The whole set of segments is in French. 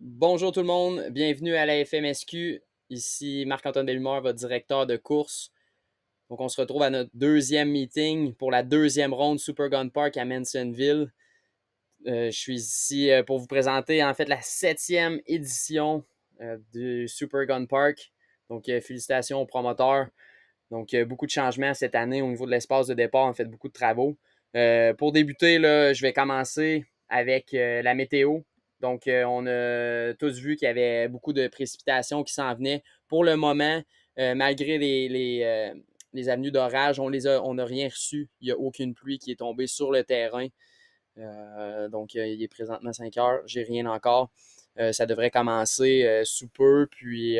Bonjour tout le monde, bienvenue à la FMSQ. Ici, Marc-Antoine Bellumeur, votre directeur de course. Donc, on se retrouve à notre deuxième meeting pour la deuxième ronde Super Gun Park à Mansonville. Euh, je suis ici euh, pour vous présenter en fait la septième édition euh, du Super Gun Park. Donc, félicitations aux promoteurs. Donc, beaucoup de changements cette année au niveau de l'espace de départ. en fait beaucoup de travaux. pour débuter, là, je vais commencer avec la météo. Donc, euh, on a tous vu qu'il y avait beaucoup de précipitations qui s'en venaient. Pour le moment, euh, malgré euh, les, avenues d'orage, on n'a rien reçu. Il n'y a aucune pluie qui est tombée sur le terrain. donc, il est présentement 5 heures. J'ai rien encore. ça devrait commencer sous peu. Puis,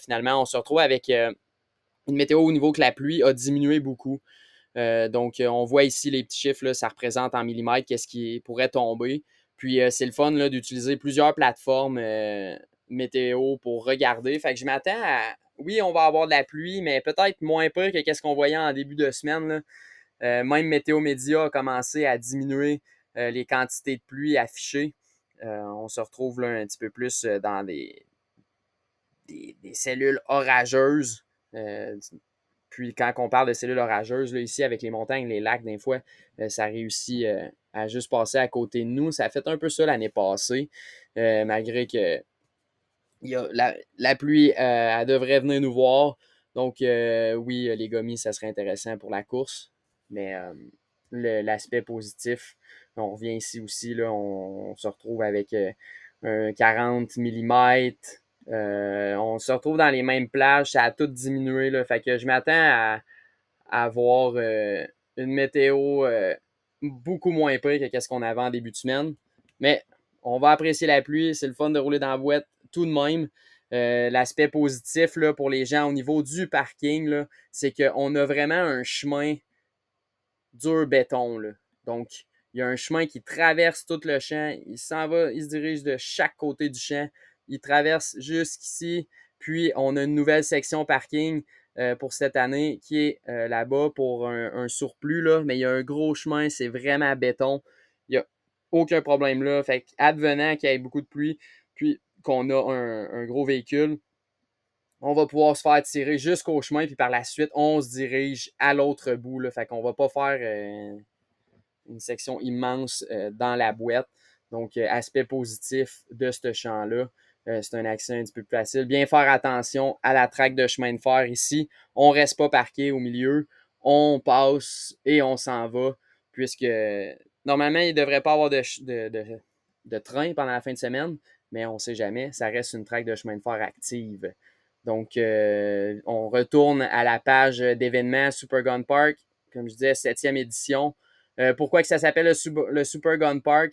finalement, on se retrouve avec une météo au niveau que la pluie a diminué beaucoup. donc, on voit ici les petits chiffres, ça représente en millimètres qu'est-ce qui pourrait tomber. Puis euh, c'est le fun d'utiliser plusieurs plateformes euh, météo pour regarder. Fait que je m'attends à. Oui, on va avoir de la pluie, mais peut-être moins pire que qu'est-ce qu'on voyait en début de semaine. Euh, même Météo Média a commencé à diminuer les quantités de pluie affichées. on se retrouve là un petit peu plus dans des, des, des cellules orageuses. Puis quand on parle de cellules orageuses, ici avec les montagnes, les lacs, des fois, euh, ça réussit euh, à juste passer à côté de nous. Ça a fait un peu ça l'année passée, euh, malgré que la, pluie, devrait venir nous voir. Donc oui, les gommis, ça serait intéressant pour la course. Mais l'aspect positif, on revient ici aussi, là, on, on se retrouve avec un 40 mm euh, on se retrouve dans les mêmes plages, ça a tout diminué. Là, fait que je m'attends à, avoir euh, une météo euh, beaucoup moins près que ce qu'on avait en début de semaine. Mais on va apprécier la pluie, c'est le fun de rouler dans la boîte tout de même. L'aspect positif pour les gens au niveau du parking, c'est qu'on a vraiment un chemin dur béton. Donc, il y a un chemin qui traverse tout le champ, il s'en va, il se dirige de chaque côté du champ il traverse jusqu'ici. Puis on a une nouvelle section parking euh, pour cette année qui est euh, là-bas pour un, surplus. Là. Mais il y a un gros chemin, c'est vraiment béton. Il n'y a aucun problème là. Fait advenant qu'il y ait beaucoup de pluie, puis qu'on a un, gros véhicule, on va pouvoir se faire tirer jusqu'au chemin. Puis par la suite, on se dirige à l'autre bout. Là. Fait qu'on va pas faire euh, une section immense dans la boîte. Donc, aspect positif de ce champ-là. Euh, c'est un accès un petit peu plus facile. Bien faire attention à la traque de chemin de fer ici. On ne reste pas parqué au milieu. On passe et on s'en va. Puisque normalement, il ne devrait pas avoir de, de, train pendant la fin de semaine. Mais on ne sait jamais. Ça reste une traque de chemin de fer active. Donc, euh, on retourne à la page d'événements Super Gun Park. Comme je disais, septième édition. Euh, pourquoi que ça s'appelle le, Super Gun Park?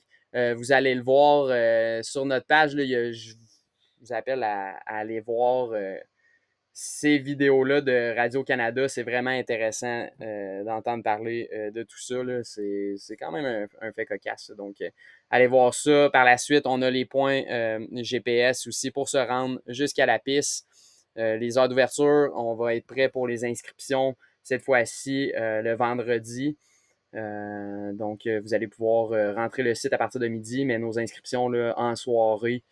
vous allez le voir sur notre page vous appelle à, aller voir euh, ces vidéos-là de Radio-Canada, c'est vraiment intéressant euh, d'entendre parler euh, de tout ça. C'est, quand même un, fait cocasse. Donc, allez voir ça. Par la suite, on a les points GPS aussi pour se rendre jusqu'à la piste. les heures d'ouverture, on va être prêt pour les inscriptions cette fois-ci le vendredi. donc, vous allez pouvoir rentrer le site à partir de midi, mais nos inscriptions là, en soirée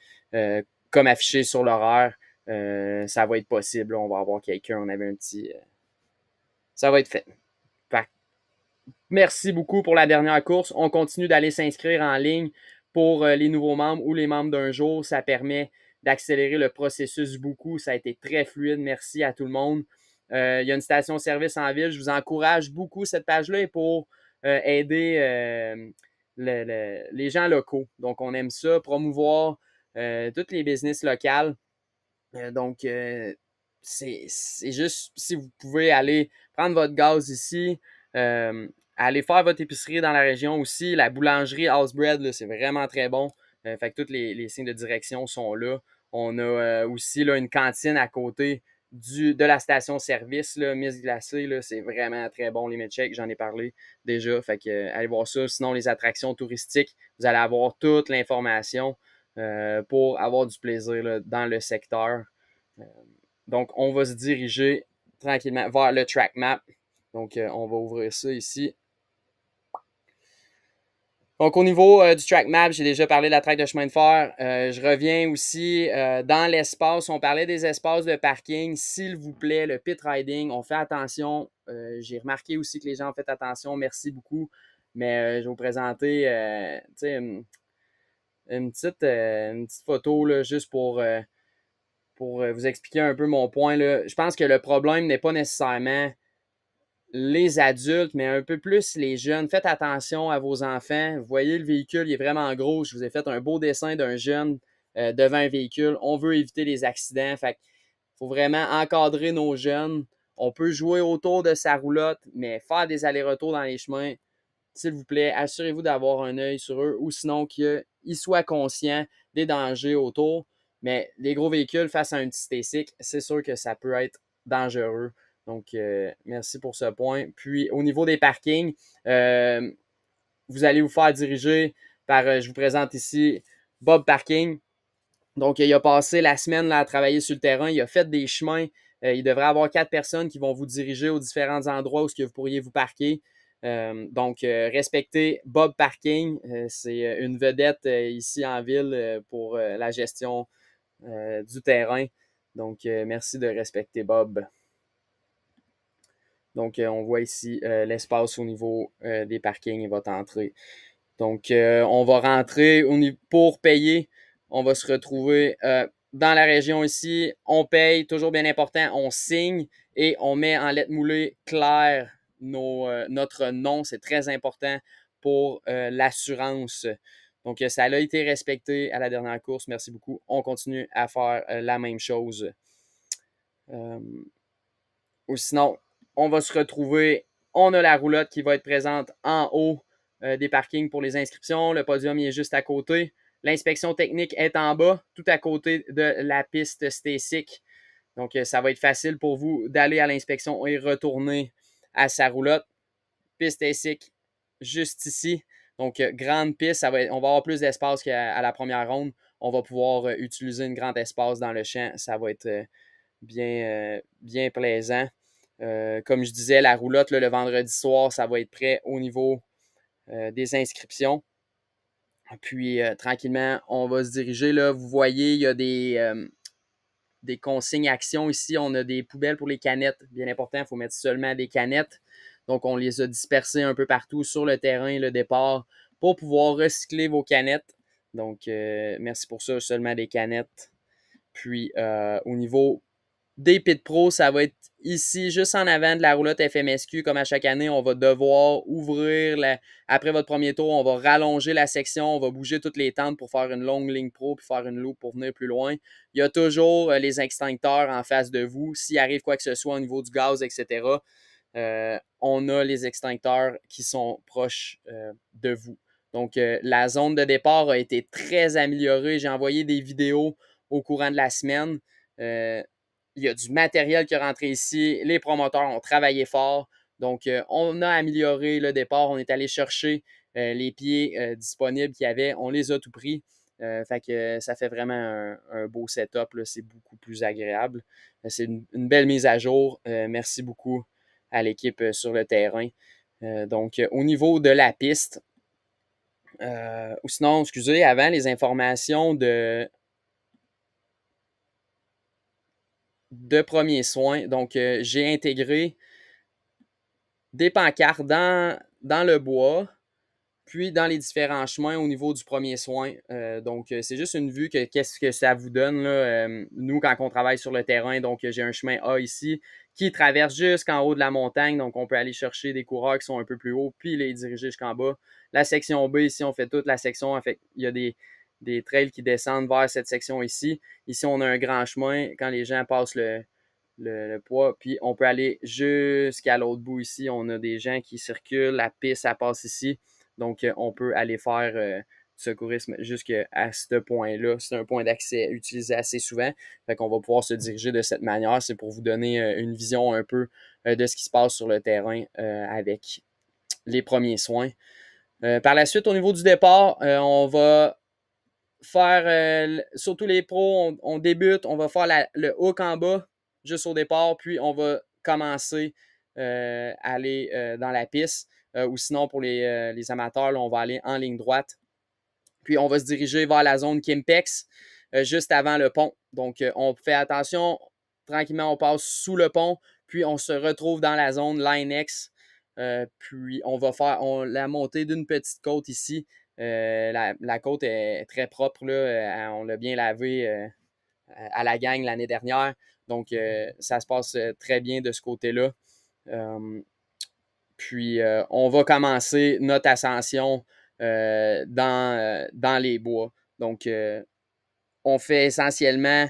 comme affiché sur l'horaire, euh, ça va être possible. On va avoir quelqu'un. On avait un petit. Euh, ça va être fait. Merci beaucoup pour la dernière course. On continue d'aller s'inscrire en ligne pour euh, les nouveaux membres ou les membres d'un jour. Ça permet d'accélérer le processus beaucoup. Ça a été très fluide. Merci à tout le monde. il y a une station-service en ville. Je vous encourage beaucoup cette page-là pour aider les gens locaux. Donc, on aime ça, promouvoir euh, toutes les business locales. Euh, donc, euh, c'est juste si vous pouvez aller prendre votre gaz ici, aller faire votre épicerie dans la région aussi. La boulangerie Housebread, c'est vraiment très bon. fait que tous les, signes de direction sont là. On a aussi là, une cantine à côté de la station-service, Miss Glacée. C'est vraiment très bon, les Check, j'en ai parlé déjà. Fait que allez voir ça. Sinon, les attractions touristiques, vous allez avoir toute l'information. Euh, pour avoir du plaisir dans le secteur. Euh, donc, on va se diriger tranquillement vers le track map. Donc, euh, on va ouvrir ça ici. Donc, au niveau du track map, j'ai déjà parlé de la traque de chemin de fer. je reviens aussi dans l'espace. On parlait des espaces de parking. S'il vous plaît, le pit riding, on fait attention. j'ai remarqué aussi que les gens ont fait attention. Merci beaucoup. Mais je vais vous présenter hum, euh, une petite, photo juste pour, euh, pour euh, vous expliquer un peu mon point. Là. Je pense que le problème n'est pas nécessairement les adultes, mais un peu plus les jeunes. Faites attention à vos enfants. Vous voyez, le véhicule il est vraiment gros. Je vous ai fait un beau dessin d'un jeune devant un véhicule. On veut éviter les accidents. Fait faut vraiment encadrer nos jeunes. On peut jouer autour de sa roulotte, mais faire des allers-retours dans les chemins, s'il vous plaît, assurez-vous d'avoir un œil sur eux ou sinon que il soit conscient des dangers autour. Mais les gros véhicules face à un petit t c'est sûr que ça peut être dangereux. Donc, euh, merci pour ce point. Puis, au niveau des parkings, euh, vous allez vous faire diriger par, euh, je vous présente ici, Bob Parking. Donc, il a passé la semaine à travailler sur le terrain. Il a fait des chemins. il devrait avoir quatre personnes qui vont vous diriger aux différents endroits où -ce que vous pourriez vous parquer. Euh, donc, euh, respecter Bob Parking, euh, c'est une vedette ici en ville pour la gestion du terrain. Donc, merci de respecter Bob. Donc, on voit ici l'espace au niveau des parkings et votre entrée. Donc, on va rentrer pour payer. On va se retrouver dans la région ici. On paye, toujours bien important, on signe et on met en lettre moulée « CLAIRE ». Euh, notre nom, c'est très important pour euh, l'assurance. Donc, euh, ça a été respecté à la dernière course. Merci beaucoup. On continue à faire la même chose. ou sinon, on va se retrouver. On a la roulotte qui va être présente en haut des parkings pour les inscriptions. Le podium est juste à côté. L'inspection technique est en bas, tout à côté de la piste Stasic. Donc, ça va être facile pour vous d'aller à l'inspection et retourner à sa roulotte. Piste ASIC juste ici. Donc, euh, grande piste, on va avoir plus d'espace qu'à la première ronde. On va pouvoir euh, utiliser une grande espace dans le champ. Ça va être euh, bien, bien plaisant. comme je disais, la roulotte, le vendredi soir, ça va être prêt au niveau des inscriptions. Puis, tranquillement, on va se diriger. Là, vous voyez, il y a des, des consignes actions ici. On a des poubelles pour les canettes. Bien important, il faut mettre seulement des canettes. Donc, on les a dispersées un peu partout sur le terrain le départ pour pouvoir recycler vos canettes. Donc, euh, merci pour ça, seulement des canettes. Puis, euh, au niveau des pit pro, ça va être ici, juste en avant de la roulotte FMSQ, comme à chaque année, on va devoir ouvrir, après votre premier tour, on va rallonger la section, on va bouger toutes les tentes pour faire une longue ligne pro, puis faire une loupe pour venir plus loin. Il y a toujours euh, les extincteurs en face de vous. S'il arrive quoi que ce soit au niveau du gaz, etc., euh, on a les extincteurs qui sont proches euh, de vous. Donc, la zone de départ a été très améliorée. J'ai envoyé des vidéos au courant de la semaine. Il y a du matériel qui est rentré ici. Les promoteurs ont travaillé fort. Donc, euh, on a amélioré le départ. On est allé chercher euh, les pieds euh, disponibles qu'il y avait. On les a tout pris. fait que ça fait vraiment un, beau setup. C'est beaucoup plus agréable. C'est une, une, belle mise à jour. merci beaucoup à l'équipe sur le terrain. donc, au niveau de la piste, ou sinon, excusez, avant les informations de de premiers soins. Donc, euh, j'ai intégré des pancartes dans, dans, le bois, puis dans les différents chemins au niveau du premier soin. Euh, donc, euh, c'est juste une vue que qu'est-ce que ça vous donne, nous, quand on travaille sur le terrain. Donc, j'ai un chemin A ici qui traverse jusqu'en haut de la montagne. Donc, on peut aller chercher des coureurs qui sont un peu plus haut, puis les diriger jusqu'en bas. La section B, ici, on fait toute la section. En fait, il y a des, des trails qui descendent vers cette section ici. Ici, on a un grand chemin quand les gens passent le, poids. Puis on peut aller jusqu'à l'autre bout ici. On a des gens qui circulent, la piste, ça passe ici. Donc, euh, on peut aller faire ce euh, secourisme jusqu'à ce point-là. C'est un point d'accès utilisé assez souvent. Fait qu'on va pouvoir se diriger de cette manière. C'est pour vous donner euh, une vision un peu de ce qui se passe sur le terrain avec les premiers soins. par la suite, au niveau du départ, on va faire, euh, surtout les pros, on, débute, on va faire le hook en bas, juste au départ, puis on va commencer euh, à aller euh, dans la piste. ou sinon, pour les, amateurs, on va aller en ligne droite. Puis on va se diriger vers la zone Kimpex, juste avant le pont. Donc, on fait attention, tranquillement, on passe sous le pont, puis on se retrouve dans la zone Line X. puis on va faire la montée d'une petite côte ici euh, la, côte est très propre. Euh, on l'a bien lavé euh, à la gang l'année dernière. Donc, mhm. ça se passe très bien de ce côté-là. puis, on va commencer notre ascension dans, dans les bois. Donc, on fait essentiellement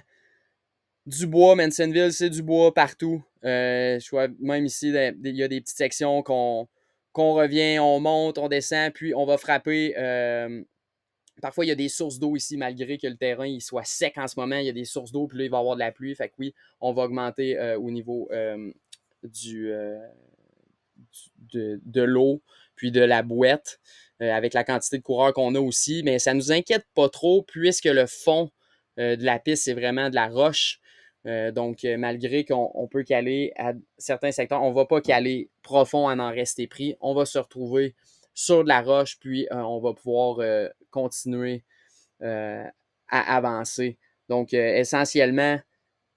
du bois. Mansonville, c'est du bois partout. je vois même ici, il y a des petites sections qu'on qu'on revient, on monte, on descend, puis on va frapper. Euh, parfois, il y a des sources d'eau ici, malgré que le terrain il soit sec en ce moment. Il y a des sources d'eau, puis là, il va y avoir de la pluie. Fait que oui, on va augmenter euh, au niveau euh, du, de, de l'eau, puis de la bouette, avec la quantité de coureurs qu'on a aussi. Mais ça ne nous inquiète pas trop, puisque le fond de la piste, c'est vraiment de la roche. Euh, donc, euh, malgré qu'on peut caler à certains secteurs, on ne va pas caler profond à en rester pris. On va se retrouver sur de la roche, puis euh, on va pouvoir continuer à avancer. Donc, essentiellement,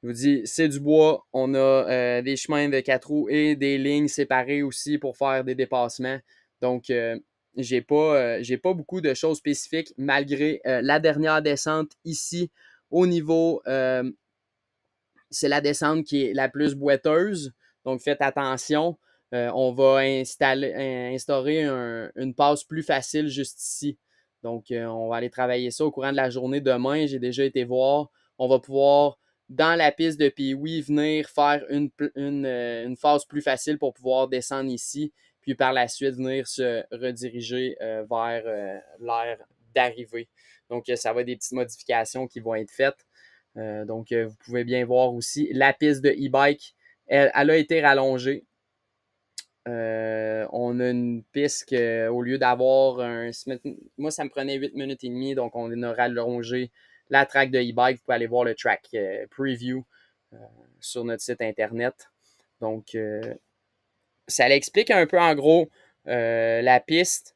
je vous dis, c'est du bois. On a des chemins de quatre roues et des lignes séparées aussi pour faire des dépassements. Donc, j'ai pas, pas beaucoup de choses spécifiques malgré la dernière descente ici au niveau c'est la descente qui est la plus boiteuse. Donc, faites attention. Euh, on va installer, instaurer une passe plus facile juste ici. Donc, euh, on va aller travailler ça au courant de la journée demain. J'ai déjà été voir. On va pouvoir, dans la piste de oui, venir faire une, une, euh, une, phase plus facile pour pouvoir descendre ici, puis par la suite venir se rediriger vers l'air d'arrivée. Donc, ça va être des petites modifications qui vont être faites. Euh, donc, euh, vous pouvez bien voir aussi la piste de e-bike. Elle, a été rallongée. Euh, on a une piste au lieu d'avoir un. Moi, ça me prenait 8 minutes et demie, donc on a rallongé la track de e-bike. Vous pouvez aller voir le track preview sur notre site internet. Donc, ça explique un peu en gros la piste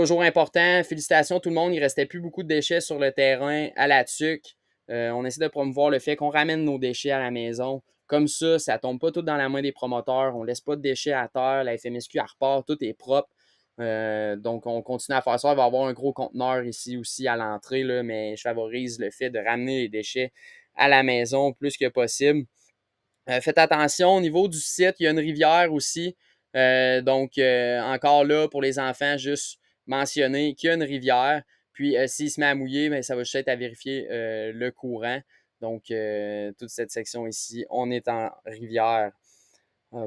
toujours important. Félicitations tout le monde. Il ne restait plus beaucoup de déchets sur le terrain à la tuc. Euh, on essaie de promouvoir le fait qu'on ramène nos déchets à la maison. Comme ça, ça ne tombe pas tout dans la main des promoteurs. On ne laisse pas de déchets à terre. La FMSQ repart, tout est propre. Euh, donc, on continue à faire ça. Il va y avoir un gros conteneur ici aussi à l'entrée, mais je favorise le fait de ramener les déchets à la maison plus que possible. Euh, faites attention au niveau du site, il y a une rivière aussi. donc, encore là, pour les enfants, juste mentionné qu'il y a une rivière. Puis euh, s'il se met à mouiller, ben, ça va juste être à vérifier euh, le courant. Donc, euh, toute cette section ici, on est en rivière.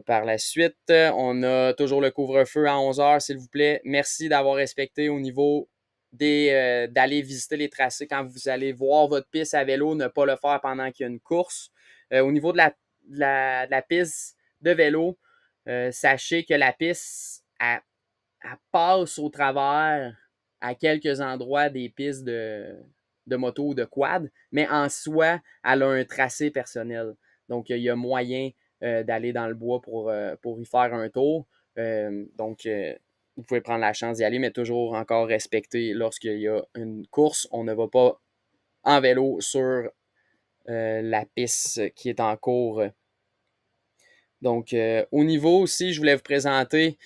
par la suite, on a toujours le couvre-feu à 11 h, s'il vous plaît. Merci d'avoir respecté au niveau d'aller visiter les tracés quand vous allez voir votre piste à vélo, ne pas le faire pendant qu'il y a une course. au niveau de la, piste de vélo, sachez que la piste a elle passe au travers à quelques endroits des pistes de, de moto ou de quad, mais en soi, elle a un tracé personnel. Donc, il y a moyen euh, d'aller dans le bois pour, euh, pour y faire un tour. Euh, donc, vous pouvez prendre la chance d'y aller, mais toujours encore respecter lorsqu'il y a une course. On ne va pas en vélo sur la piste qui est en cours. Donc, au niveau aussi, je voulais vous présenter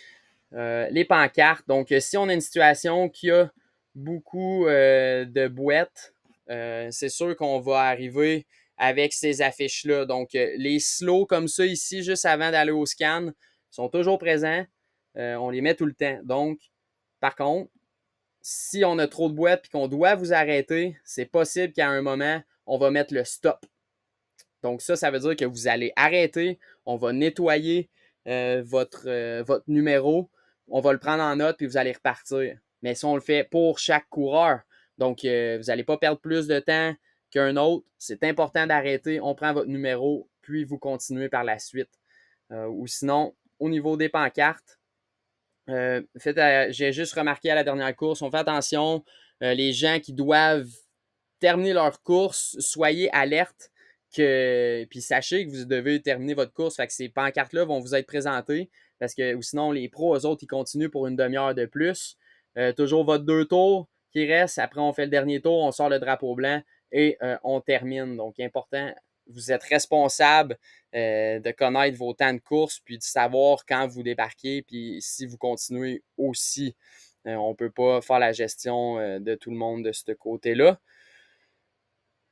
euh, les pancartes. Donc, euh, si on a une situation qui a beaucoup euh, de boîtes, c'est sûr qu'on va arriver avec ces affiches-là. Donc, les slows comme ça ici, juste avant d'aller au scan, sont toujours présents. on les met tout le temps. Donc, par contre, si on a trop de boîtes et qu'on doit vous arrêter, c'est possible qu'à un moment, on va mettre le stop. Donc, ça, ça veut dire que vous allez arrêter, on va nettoyer votre numéro, on va le prendre en note, puis vous allez repartir. Mais si on le fait pour chaque coureur, donc euh, vous n'allez pas perdre plus de temps qu'un autre. C'est important d'arrêter, on prend votre numéro, puis vous continuez par la suite. Euh, ou sinon, au niveau des pancartes, euh, j'ai juste remarqué à la dernière course, on fait attention, les gens qui doivent terminer leur course, soyez alerte. Que, puis sachez que vous devez terminer votre course. Fait que ces pancartes-là vont vous être présentées. Parce que sinon, les pros, eux autres, ils continuent pour une demi-heure de plus. Euh, toujours votre deux tours qui reste. Après, on fait le dernier tour, on sort le drapeau blanc et euh, on termine. Donc, important, vous êtes responsable euh, de connaître vos temps de course, puis de savoir quand vous débarquez, puis si vous continuez aussi. on ne peut pas faire la gestion de tout le monde de ce côté-là.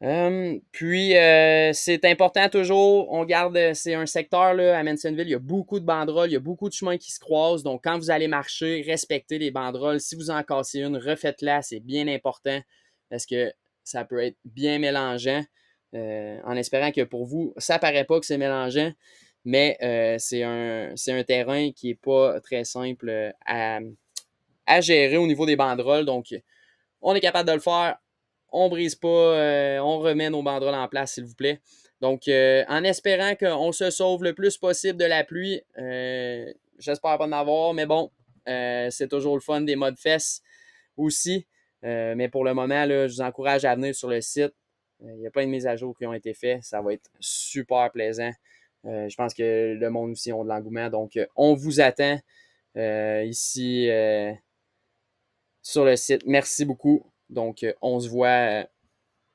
Hum, puis, euh, c'est important toujours, on garde, euh, c'est un secteur là, à Mansonville, il y a beaucoup de banderoles, il y a beaucoup de chemins qui se croisent. Donc, quand vous allez marcher, respectez les banderoles. Si vous en cassez une, refaites-la, c'est bien important parce que ça peut être bien mélangeant. Euh, en espérant que pour vous, ça ne paraît pas que c'est mélangeant, mais c'est un, un, terrain qui n'est pas très simple à, à gérer au niveau des banderoles. Donc, on est capable de le faire, on brise pas, euh, on remet nos banderoles en place, s'il vous plaît. Donc, euh, en espérant qu'on se sauve le plus possible de la pluie, euh, j'espère pas en avoir, mais bon, c'est toujours le fun des modes fesses aussi. mais pour le moment, je vous encourage à venir sur le site. Il y a pas de mise à jour qui ont été faites. Ça va être super plaisant. je pense que le monde aussi a de l'engouement. Donc, on vous attend ici sur le site. Merci beaucoup. Donc, euh, on se voit euh,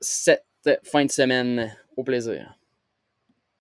cette fin de semaine. Au plaisir.